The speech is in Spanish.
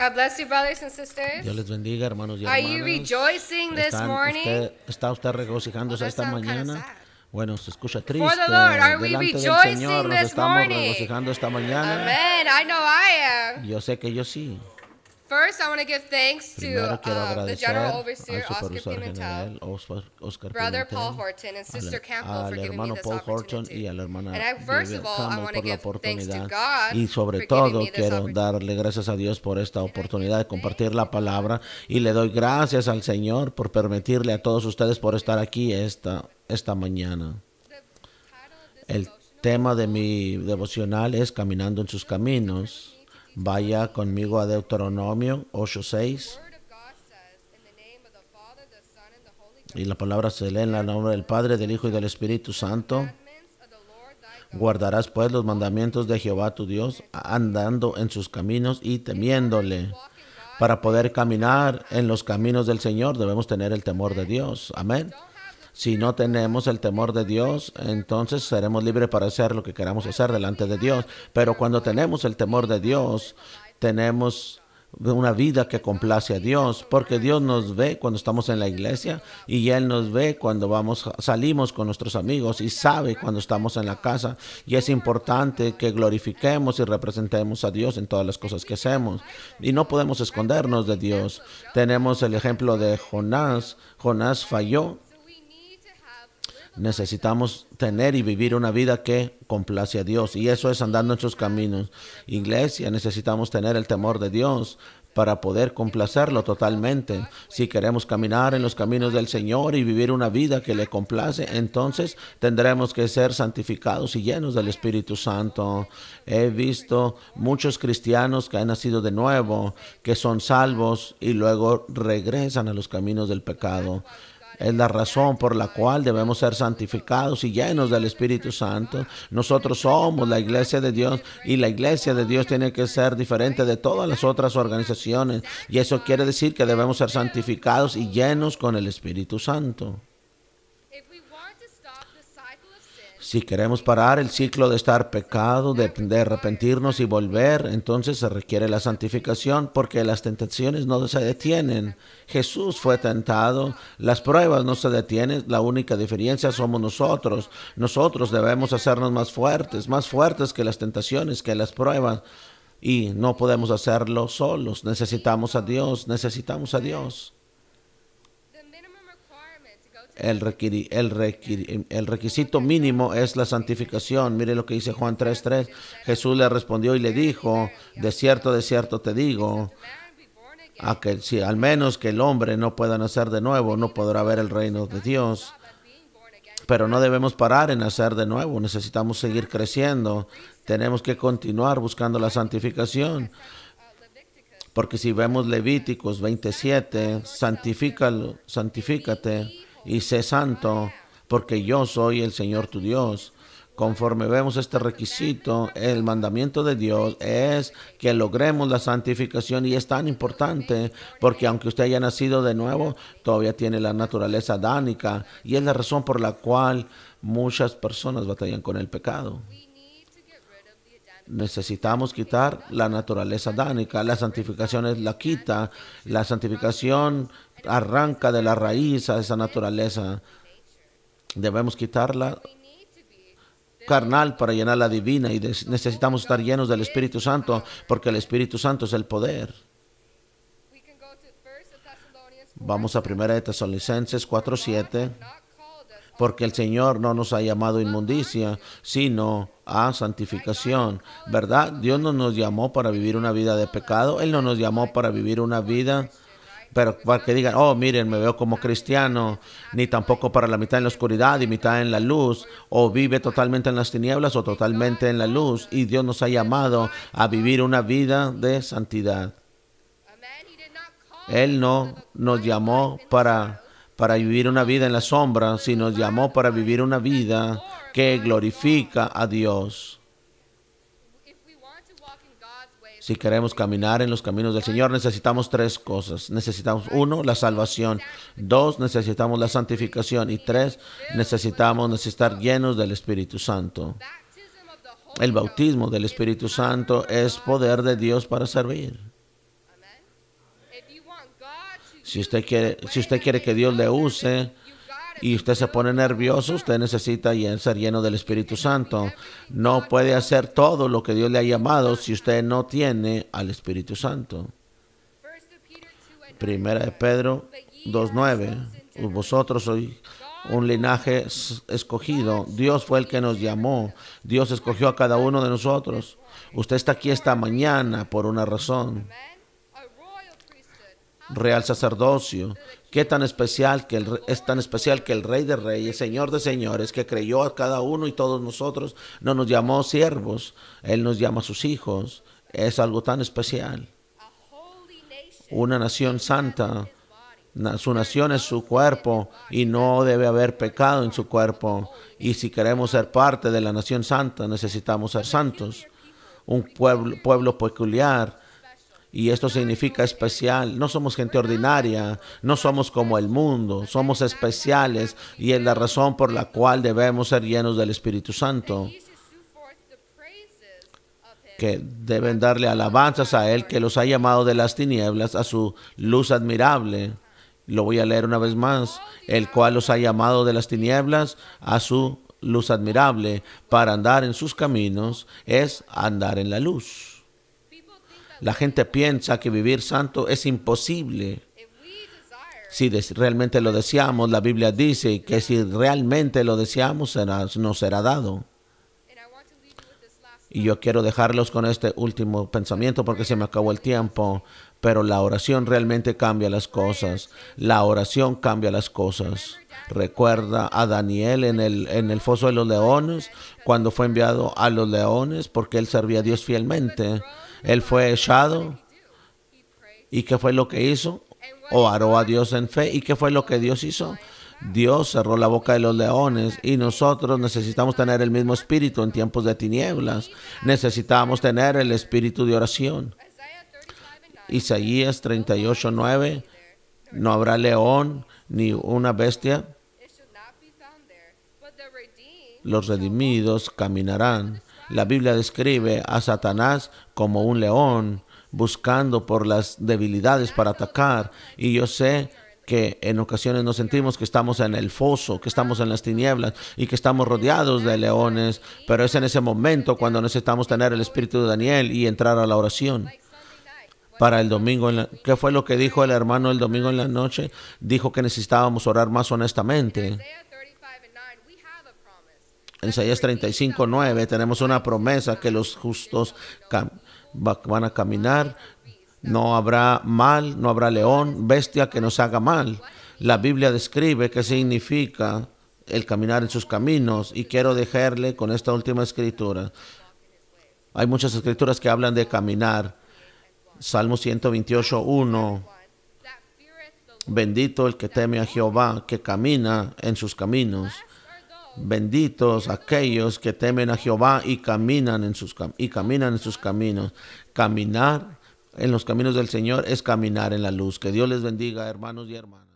God bless you, brothers and sisters. Dios les bendiga, hermanos y hermanas. Are hermanas. You rejoicing this morning? Usted, ¿Está usted regocijándose well, oh, esta mañana? Bueno, se escucha triste. For the Lord, are we rejoicing Señor, nos this estamos regocijando esta mañana. Amen. I know I am. Yo sé que yo sí. First, I want to give thanks to um, the General Overseer Oscar Pimentel, Oscar, Oscar Brother Paul Horton, and Sister Campbell for giving me this la opportunity. And first of all, I want to give thanks to God y sobre todo quiero darle gracias a Dios por esta oportunidad de compartir la palabra y le doy gracias al Señor por permitirle a todos ustedes por estar aquí esta, esta mañana. El tema de mi devocional es Caminando en sus caminos. Vaya conmigo a Deuteronomio 8:6. Y la palabra se lee en el nombre del Padre, del Hijo y del Espíritu Santo. Guardarás pues los mandamientos de Jehová tu Dios, andando en sus caminos y temiéndole. Para poder caminar en los caminos del Señor debemos tener el temor de Dios. Amén. Si no tenemos el temor de Dios, entonces seremos libres para hacer lo que queramos hacer delante de Dios. Pero cuando tenemos el temor de Dios, tenemos una vida que complace a Dios, porque Dios nos ve cuando estamos en la iglesia y Él nos ve cuando vamos, salimos con nuestros amigos y sabe cuando estamos en la casa. Y es importante que glorifiquemos y representemos a Dios en todas las cosas que hacemos. Y no podemos escondernos de Dios. Tenemos el ejemplo de Jonás. Jonás falló, necesitamos tener y vivir una vida que complace a Dios. Y eso es andando en sus caminos. Iglesia, necesitamos tener el temor de Dios para poder complacerlo totalmente. Si queremos caminar en los caminos del Señor y vivir una vida que le complace, entonces tendremos que ser santificados y llenos del Espíritu Santo. He visto muchos cristianos que han nacido de nuevo, que son salvos y luego regresan a los caminos del pecado es la razón por la cual debemos ser santificados y llenos del Espíritu Santo. Nosotros somos la iglesia de Dios y la iglesia de Dios tiene que ser diferente de todas las otras organizaciones. Y eso quiere decir que debemos ser santificados y llenos con el Espíritu Santo. Si queremos parar el ciclo de estar pecado, de, arrepentirnos y volver, entonces se requiere la santificación porque las tentaciones no se detienen. Jesús fue tentado, las pruebas no se detienen, la única diferencia somos nosotros. Nosotros debemos hacernos más fuertes, más fuertes que las tentaciones, que las pruebas. Y no podemos hacerlo solos, necesitamos a Dios, necesitamos a Dios el, el, el, requisito mínimo es la santificación. Mire lo que dice Juan 3:3. Jesús le respondió y le dijo, de cierto, de cierto te digo, a que, al menos que el hombre no pueda nacer de nuevo, no podrá ver el reino de Dios. Pero no debemos parar en nacer de nuevo, necesitamos seguir creciendo, tenemos que continuar buscando la santificación. Porque si vemos Levíticos 27, santifícalo, santifícate y sé santo, porque yo soy el Señor tu Dios. Conforme vemos este requisito, el mandamiento de Dios es que logremos la santificación y es tan importante porque aunque usted haya nacido de nuevo, todavía tiene la naturaleza dánica y es la razón por la cual muchas personas batallan con el pecado. Necesitamos quitar la naturaleza dánica. La santificación es la quita. La santificación arranca de la raíz a esa naturaleza. Debemos quitarla carnal para llenar la divina y necesitamos estar llenos del Espíritu Santo porque el Espíritu Santo es el poder. Vamos a 1 de Tesalonicenses 4:7 porque el Señor no nos ha llamado inmundicia, sino a santificación, ¿verdad? Dios no nos llamó para vivir una vida de pecado, Él no nos llamó para vivir una vida pero para que digan, oh, miren, me veo como cristiano, ni tampoco para la mitad en la oscuridad y mitad en la luz, o vive totalmente en las tinieblas o totalmente en la luz, y Dios nos ha llamado a vivir una vida de santidad. Él no nos llamó para, para vivir una vida en la sombra, sino nos llamó para vivir una vida que glorifica a Dios. Si queremos caminar en los caminos del Señor, necesitamos tres cosas. Necesitamos, uno, la salvación. Dos, necesitamos la santificación. Y tres, necesitamos estar llenos del Espíritu Santo. El bautismo del Espíritu Santo es poder de Dios para servir. Si usted quiere, si usted quiere que Dios le use, y usted se pone nervioso, usted necesita ser lleno del Espíritu Santo. No puede hacer todo lo que Dios le ha llamado si usted no tiene al Espíritu Santo. Primera de Pedro 2.9. Vosotros sois un linaje escogido. Dios fue el que nos llamó. Dios escogió a cada uno de nosotros. Usted está aquí esta mañana por una razón real sacerdocio, qué tan especial que el, es tan especial que el Rey de Reyes, Señor de Señores, que creyó a cada uno y todos nosotros, no nos llamó siervos, Él nos llama a sus hijos. Es algo tan especial. Una nación santa, su nación es su cuerpo y no debe haber pecado en su cuerpo. Y si queremos ser parte de la nación santa, necesitamos ser santos. Un pueblo, pueblo peculiar y esto significa especial. No somos gente ordinaria, no somos como el mundo, somos especiales y es la razón por la cual debemos ser llenos del Espíritu Santo. Que deben darle alabanzas a Él que los ha llamado de las tinieblas a su luz admirable. Lo voy a leer una vez más. El cual los ha llamado de las tinieblas a su luz admirable para andar en sus caminos es andar en la luz. La gente piensa que vivir santo es imposible. Si realmente lo deseamos, la Biblia dice que si realmente lo deseamos, será, nos será dado. Y yo quiero dejarlos con este último pensamiento porque se me acabó el tiempo. Pero la oración realmente cambia las cosas. La oración cambia las cosas. Recuerda a Daniel en el, en el foso de los leones, cuando fue enviado a los leones, porque él servía a Dios fielmente. Él fue echado. ¿Y qué fue lo que hizo? Oró a Dios en fe. ¿Y qué fue lo que Dios hizo? Dios cerró la boca de los leones y nosotros necesitamos tener el mismo espíritu en tiempos de tinieblas. Necesitamos tener el espíritu de oración. Isaías 38, 9. No habrá león ni una bestia. Los redimidos caminarán la Biblia describe a Satanás como un león buscando por las debilidades para atacar. Y yo sé que en ocasiones nos sentimos que estamos en el foso, que estamos en las tinieblas y que estamos rodeados de leones, pero es en ese momento cuando necesitamos tener el espíritu de Daniel y entrar a la oración. Para el domingo, ¿qué fue lo que dijo el hermano el domingo en la noche? Dijo que necesitábamos orar más honestamente. Isaías 35, 9, tenemos una promesa que los justos van a caminar. No habrá mal, no habrá león, bestia que nos haga mal. La Biblia describe qué significa el caminar en sus caminos y quiero dejarle con esta última escritura. Hay muchas escrituras que hablan de caminar. Salmo 128, 1. Bendito el que teme a Jehová, que camina en sus caminos. Benditos aquellos que temen a Jehová y caminan en sus, y caminan en sus caminos. Caminar en los caminos del Señor es caminar en la luz. Que Dios les bendiga, hermanos y hermanas.